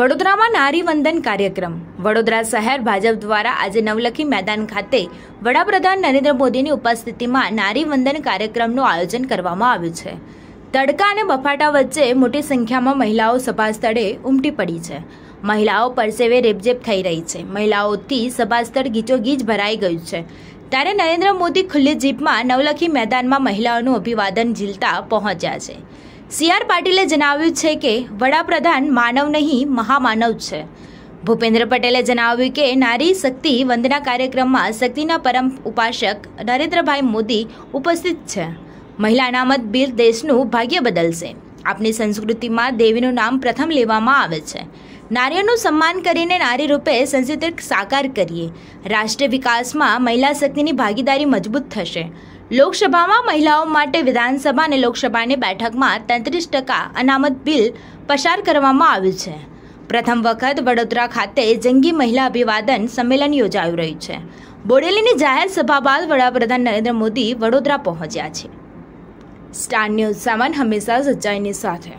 વડોદરામાં નારી વંદન કાર્યક્રમ વડોદરા શહેર ભાજપ દ્વારા આજે નવલખી મેદાન ખાતે વડાપ્રધાન નરેન્દ્ર મોદીની ઉપસ્થિતિમાં નારી વંદન કાર્યક્રમનું આયોજન કરવામાં આવ્યું છે તડકા અને બફાટા વચ્ચે મોટી સંખ્યામાં મહિલાઓ સભાસ્થળે ઉમટી પડી છે મહિલાઓ પરસેવે રેબઝેબ થઈ રહી છે મહિલાઓથી સભાસ્થળ ગીચોગીચ ભરાઈ ગયું છે ત્યારે નરેન્દ્ર મોદી ખુલ્લી જીપમાં નવલખી મેદાનમાં મહિલાઓનું અભિવાદન ઝીલતા પહોંચ્યા છે સી આર પાટીલે જણાવ્યું છે કે વડાપ્રધાન માનવ નહીં મહામાનવ છે ભૂપેન્દ્ર પટેલે જણાવ્યું કે નારી શક્તિ વંદના કાર્યક્રમમાં શક્તિના પરમ ઉપાસક નરેન્દ્રભાઈ મોદી ઉપસ્થિત છે મહિલા અનામત બિલ દેશનું ભાગ્ય બદલશે આપની સંસ્કૃતિમાં દેવીનું નામ પ્રથમ લેવામાં આવે છે નારીઓનું સન્માન કરીને નારી રૂપે સંસ્કૃતિ સાકાર કરીએ રાષ્ટ્ર વિકાસમાં મહિલા શક્તિની ભાગીદારી મજબૂત થશે લોકસભામાં મહિલાઓ માટે વિધાનસભા અને લોકસભાની બેઠકમાં તેત્રીસ ટકા અનામત બિલ પસાર કરવામાં આવ્યું છે પ્રથમ વખત વડોદરા ખાતે જંગી મહિલા અભિવાદન સંમેલન યોજાઈ રહ્યું છે બોડેલીની જાહેર સભા બાદ વડાપ્રધાન નરેન્દ્ર મોદી વડોદરા પહોંચ્યા છે સ્ટાર ન્યૂઝ સામાન હંમેશા સચ્ચાઈની સાથે